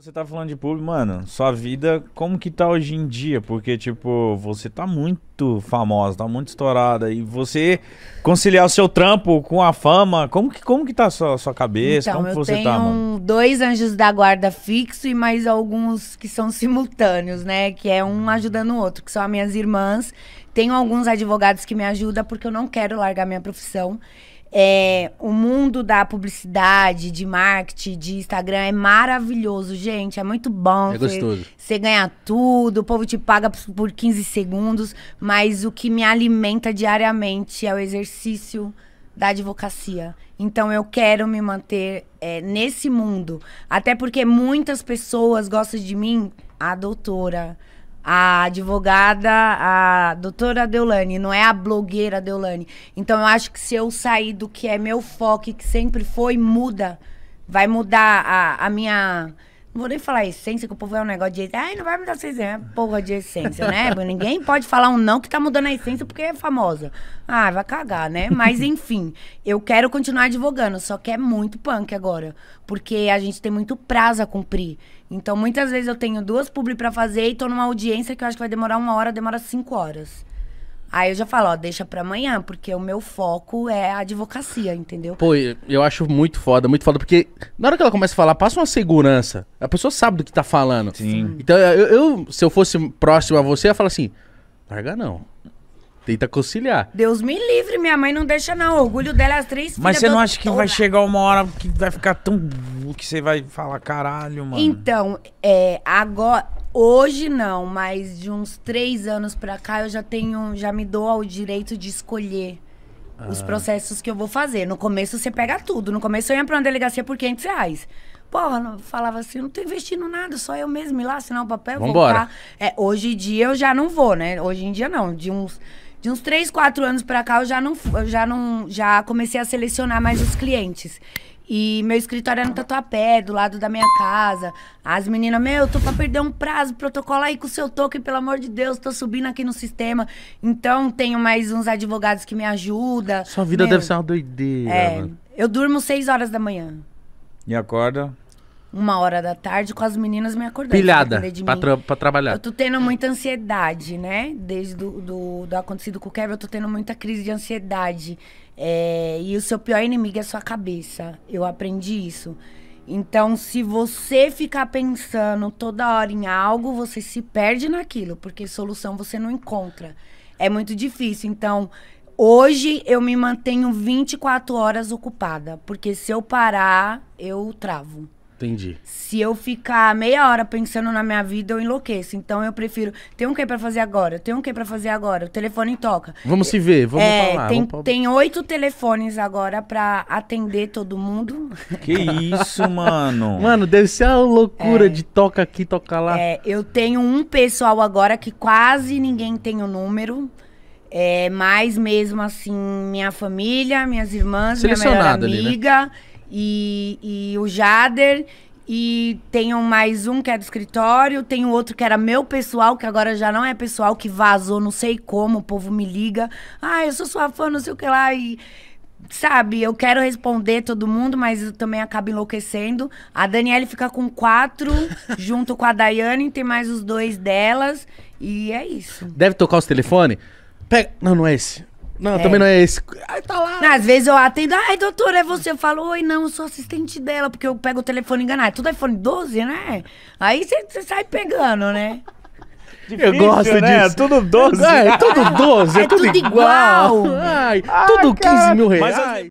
Você tá falando de público, mano, sua vida, como que tá hoje em dia? Porque, tipo, você tá muito muito famosa, tá muito estourada. E você conciliar o seu trampo com a fama, como que, como que tá a sua, sua cabeça? Então, como você tá, tenho tá, mano? dois anjos da guarda fixo e mais alguns que são simultâneos, né? Que é um ajudando o outro, que são as minhas irmãs. Tenho alguns advogados que me ajudam porque eu não quero largar minha profissão. É, o mundo da publicidade, de marketing, de Instagram é maravilhoso, gente. É muito bom. É gostoso. Você ganha tudo, o povo te paga por 15 segundos. Mas o que me alimenta diariamente é o exercício da advocacia. Então eu quero me manter é, nesse mundo. Até porque muitas pessoas gostam de mim, a doutora, a advogada, a doutora Deolane, não é a blogueira Deolane. Então eu acho que se eu sair do que é meu foco, que sempre foi, muda. Vai mudar a, a minha não vou nem falar essência, que o povo é um negócio de. Ai, não vai mudar dar essência. É porra de essência, né? Ninguém pode falar um não que tá mudando a essência porque é famosa. Ah, vai cagar, né? Mas enfim, eu quero continuar advogando, só que é muito punk agora. Porque a gente tem muito prazo a cumprir. Então, muitas vezes eu tenho duas publi para fazer e tô numa audiência que eu acho que vai demorar uma hora, demora cinco horas. Aí eu já falo, ó, deixa pra amanhã, porque o meu foco é a advocacia, entendeu? Pô, eu acho muito foda, muito foda, porque na hora que ela começa a falar, passa uma segurança. A pessoa sabe do que tá falando. Sim. Então, eu, eu se eu fosse próximo a você, eu ia falar assim, larga não. Tenta conciliar. Deus me livre, minha mãe não deixa não. O orgulho dela é as três Mas você não acha que vai chegar uma hora que vai ficar tão... que você vai falar, caralho, mano. Então, é, agora... Hoje não, mas de uns três anos pra cá eu já tenho, já me dou ao direito de escolher ah. os processos que eu vou fazer. No começo você pega tudo. No começo eu ia pra uma delegacia por 500 reais. Porra, não, falava assim, não tô investindo nada, só eu mesmo ir lá assinar o um papel, Vambora. voltar. É, hoje em dia eu já não vou, né? Hoje em dia não, de uns... De uns 3, 4 anos pra cá, eu já não, eu já não já comecei a selecionar mais os clientes. E meu escritório era é no Tatuapé, do lado da minha casa. As meninas, meu, eu tô pra perder um prazo, protocola aí com o seu token, pelo amor de Deus, tô subindo aqui no sistema. Então, tenho mais uns advogados que me ajudam. Sua vida meu, deve ser uma doideira. É, mano. eu durmo seis horas da manhã. E acorda? uma hora da tarde com as meninas me acordando. Pilhada, pra, pra, tra pra, trabalhar. Eu tô tendo muita ansiedade, né? Desde do, do, do acontecido com o Kevin, eu tô tendo muita crise de ansiedade. É, e o seu pior inimigo é a sua cabeça. Eu aprendi isso. Então, se você ficar pensando toda hora em algo, você se perde naquilo, porque solução você não encontra. É muito difícil. Então, hoje eu me mantenho 24 horas ocupada, porque se eu parar, eu travo. Entendi. Se eu ficar meia hora pensando na minha vida, eu enlouqueço. Então eu prefiro. Tem um que é para fazer agora? Tem um que é para fazer agora? O telefone toca. Vamos se ver, vamos é, falar. Tem, oito telefones agora para atender todo mundo. Que isso, mano? mano, deve ser a loucura é, de toca aqui, toca lá. É, eu tenho um pessoal agora que quase ninguém tem o número. É, mais mesmo assim, minha família, minhas irmãs, minha melhor amiga. Ali, né? e, e o Jader. E um mais um que é do escritório, tem outro que era meu pessoal, que agora já não é pessoal, que vazou, não sei como, o povo me liga. Ah, eu sou sua fã, não sei o que lá. E, sabe, eu quero responder todo mundo, mas eu também acabo enlouquecendo. A Daniele fica com quatro, junto com a Daiane, tem mais os dois delas. E é isso. Deve tocar os telefones? Pega. Não, não é esse. Não, é. também não é esse. Aí tá lá. às vezes eu atendo, ai, doutora, é você. Eu falo, oi, não, eu sou assistente dela, porque eu pego o telefone enganado. É tudo iPhone 12, né? Aí você sai pegando, né? Difícil, eu gosto né? disso. Tudo 12. É, tudo 12, é, é tudo, tudo, igual. igual. Ai, ai, tudo cara. 15 mil reais. Mas, assim,